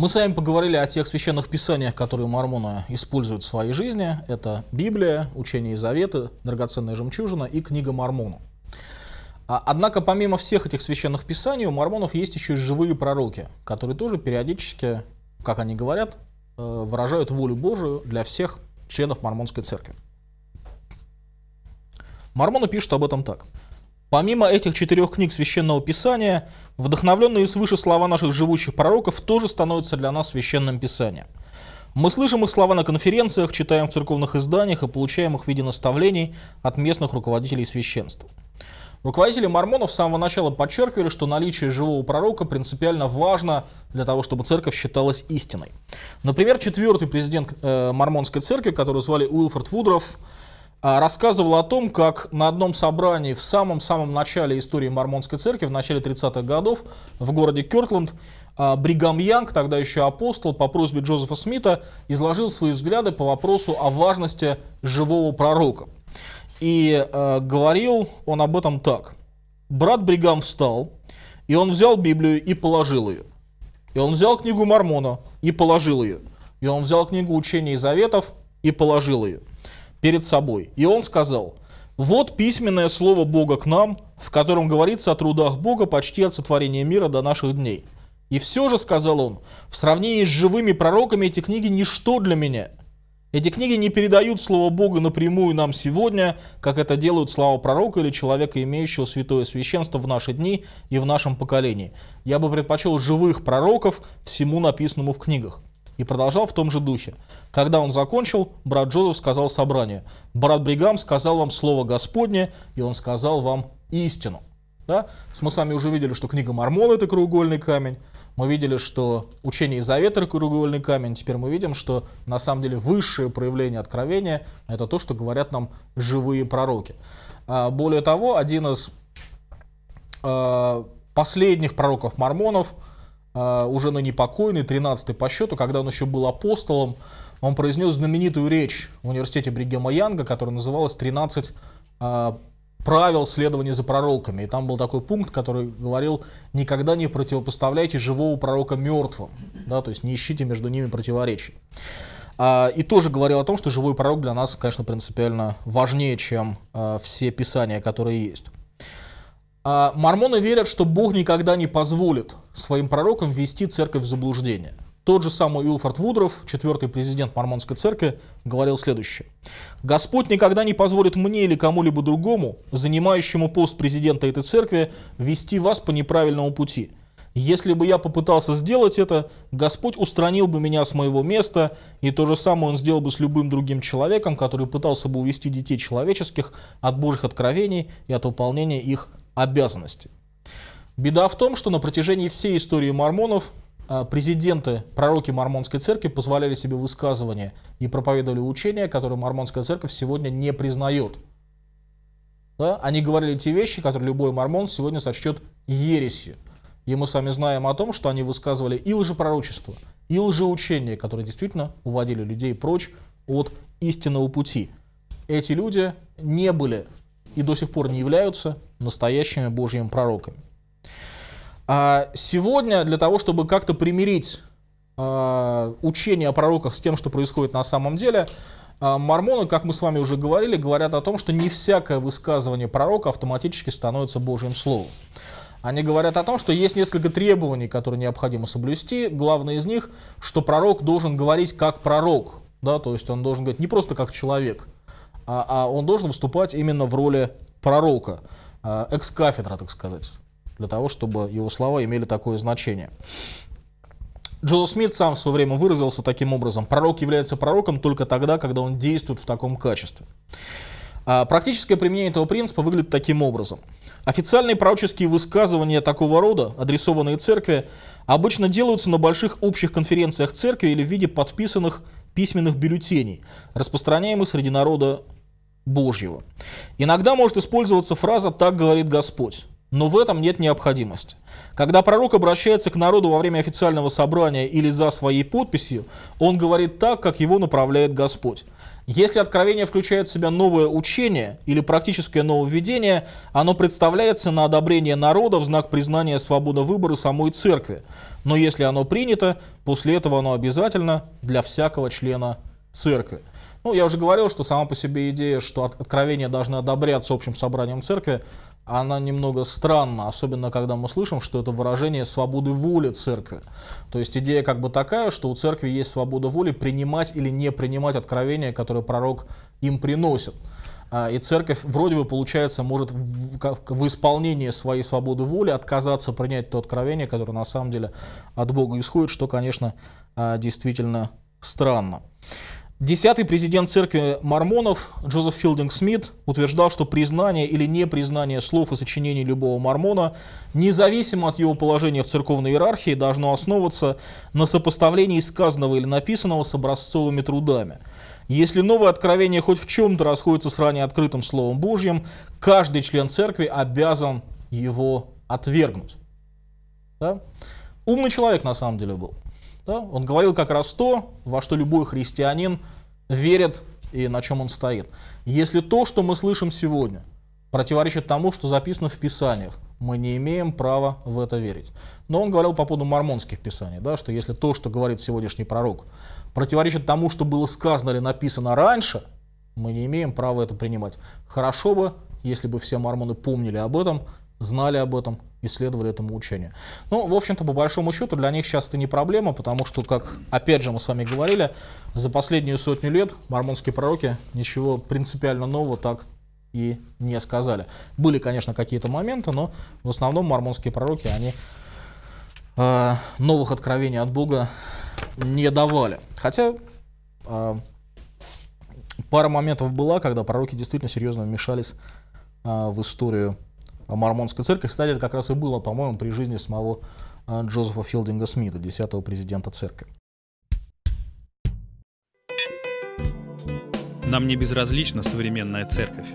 Мы с вами поговорили о тех священных писаниях, которые мормоны используют в своей жизни. Это Библия, Учение и Заветы, Драгоценная жемчужина и Книга Мормону. А, однако, помимо всех этих священных писаний, у мормонов есть еще и живые пророки, которые тоже периодически, как они говорят, э, выражают волю Божию для всех членов мормонской церкви. Мормоны пишут об этом так – Помимо этих четырех книг Священного Писания, вдохновленные свыше слова наших живущих пророков тоже становятся для нас Священным Писанием. Мы слышим их слова на конференциях, читаем в церковных изданиях и получаем их в виде наставлений от местных руководителей священства. Руководители мормонов с самого начала подчеркивали, что наличие живого пророка принципиально важно для того, чтобы церковь считалась истиной. Например, четвертый президент э, мормонской церкви, которого звали Уилфорд Вудров, а, рассказывал о том, как на одном собрании в самом-самом начале истории Мормонской церкви, в начале 30-х годов, в городе Кёртленд, а, Бригам Янг, тогда еще апостол, по просьбе Джозефа Смита, изложил свои взгляды по вопросу о важности живого пророка. И э, говорил он об этом так. Брат Бригам встал, и он взял Библию и положил ее. И он взял книгу Мормона и положил ее. И он взял книгу учений и заветов и положил ее перед собой. И он сказал, вот письменное слово Бога к нам, в котором говорится о трудах Бога почти от сотворения мира до наших дней. И все же, сказал он, в сравнении с живыми пророками эти книги ничто для меня. Эти книги не передают Слово Бога напрямую нам сегодня, как это делают слова пророка или человека, имеющего святое священство в наши дни и в нашем поколении. Я бы предпочел живых пророков всему написанному в книгах и продолжал в том же духе. Когда он закончил, брат Джозеф сказал собранию, «Брат Бригам сказал вам слово Господне, и он сказал вам истину». Да? Мы с вами уже видели, что книга Мормон – это краеугольный камень, мы видели, что учение Изавета – краеугольный камень, теперь мы видим, что на самом деле высшее проявление откровения – это то, что говорят нам живые пророки. А, более того, один из а, последних пророков мормонов – а, уже ныне покойный, 13 по счету, когда он еще был апостолом, он произнес знаменитую речь в университете Бригема Янга, которая называлась «13 а, правил следования за пророками». И там был такой пункт, который говорил «никогда не противопоставляйте живого пророка мертвым». Да, то есть не ищите между ними противоречий. А, и тоже говорил о том, что живой пророк для нас, конечно, принципиально важнее, чем все писания, которые есть. А, мормоны верят, что Бог никогда не позволит своим пророкам ввести церковь в заблуждение. Тот же самый Уилфорд Вудров, четвертый президент Мормонской церкви, говорил следующее. «Господь никогда не позволит мне или кому-либо другому, занимающему пост президента этой церкви, вести вас по неправильному пути. Если бы я попытался сделать это, Господь устранил бы меня с моего места, и то же самое Он сделал бы с любым другим человеком, который пытался бы увести детей человеческих от Божьих откровений и от выполнения их обязанности. Беда в том, что на протяжении всей истории мормонов а, президенты, пророки мормонской церкви позволяли себе высказывания и проповедовали учения, которые мормонская церковь сегодня не признает. Да? Они говорили те вещи, которые любой мормон сегодня сочтет ересью. И мы с вами знаем о том, что они высказывали и лжепророчество, и лжеучение, которые действительно уводили людей прочь от истинного пути. Эти люди не были и до сих пор не являются настоящими Божьими пророками. А сегодня для того, чтобы как-то примирить э, учение о пророках с тем, что происходит на самом деле, э, мормоны, как мы с вами уже говорили, говорят о том, что не всякое высказывание пророка автоматически становится Божьим словом. Они говорят о том, что есть несколько требований, которые необходимо соблюсти. Главное из них, что пророк должен говорить как пророк, да, то есть он должен говорить не просто как человек, а, а он должен выступать именно в роли пророка. Э, экс-кафедра, так сказать, для того, чтобы его слова имели такое значение. Джозеф Смит сам в свое время выразился таким образом. Пророк является пророком только тогда, когда он действует в таком качестве. А практическое применение этого принципа выглядит таким образом. Официальные пророческие высказывания такого рода, адресованные церкви, обычно делаются на больших общих конференциях церкви или в виде подписанных письменных бюллетеней, распространяемых среди народа Божьего. Иногда может использоваться фраза «так говорит Господь». Но в этом нет необходимости. Когда пророк обращается к народу во время официального собрания или за своей подписью, он говорит так, как его направляет Господь. Если откровение включает в себя новое учение или практическое нововведение, оно представляется на одобрение народа в знак признания свободы выбора самой церкви. Но если оно принято, после этого оно обязательно для всякого члена церкви. Ну, я уже говорил, что сама по себе идея, что откровения должны одобряться общим собранием церкви, она немного странна, особенно когда мы слышим, что это выражение свободы воли церкви. То есть идея как бы такая, что у церкви есть свобода воли принимать или не принимать откровения, которые пророк им приносит. А, и церковь вроде бы, получается, может в, в исполнении своей свободы воли отказаться принять то откровение, которое на самом деле от Бога исходит, что, конечно, а, действительно странно. Десятый президент церкви мормонов Джозеф Филдинг Смит утверждал, что признание или непризнание слов и сочинений любого мормона, независимо от его положения в церковной иерархии, должно основываться на сопоставлении сказанного или написанного с образцовыми трудами. Если новое откровение хоть в чем-то расходится с ранее открытым Словом Божьим, каждый член церкви обязан его отвергнуть. Да? Умный человек на самом деле был. Да? Он говорил как раз то, во что любой христианин верит и на чем он стоит. Если то, что мы слышим сегодня, противоречит тому, что записано в Писаниях, мы не имеем права в это верить. Но он говорил по поводу мормонских писаний, да, что если то, что говорит сегодняшний пророк, противоречит тому, что было сказано или написано раньше, мы не имеем права это принимать. Хорошо бы, если бы все мормоны помнили об этом, знали об этом исследовали этому учению. Ну, в общем-то, по большому счету, для них сейчас это не проблема, потому что, как, опять же, мы с вами говорили, за последнюю сотню лет мормонские пророки ничего принципиально нового так и не сказали. Были, конечно, какие-то моменты, но в основном мормонские пророки, они э, новых откровений от Бога не давали. Хотя э, пара моментов была, когда пророки действительно серьезно вмешались э, в историю а Мормонской церкви. Кстати, это как раз и было, по-моему, при жизни самого а, Джозефа Филдинга Смита, десятого президента церкви. Нам не безразлична современная церковь,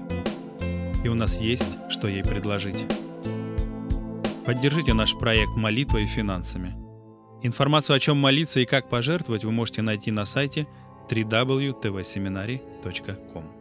и у нас есть, что ей предложить. Поддержите наш проект молитвой и финансами. Информацию о чем молиться и как пожертвовать вы можете найти на сайте www.tvseminary.com.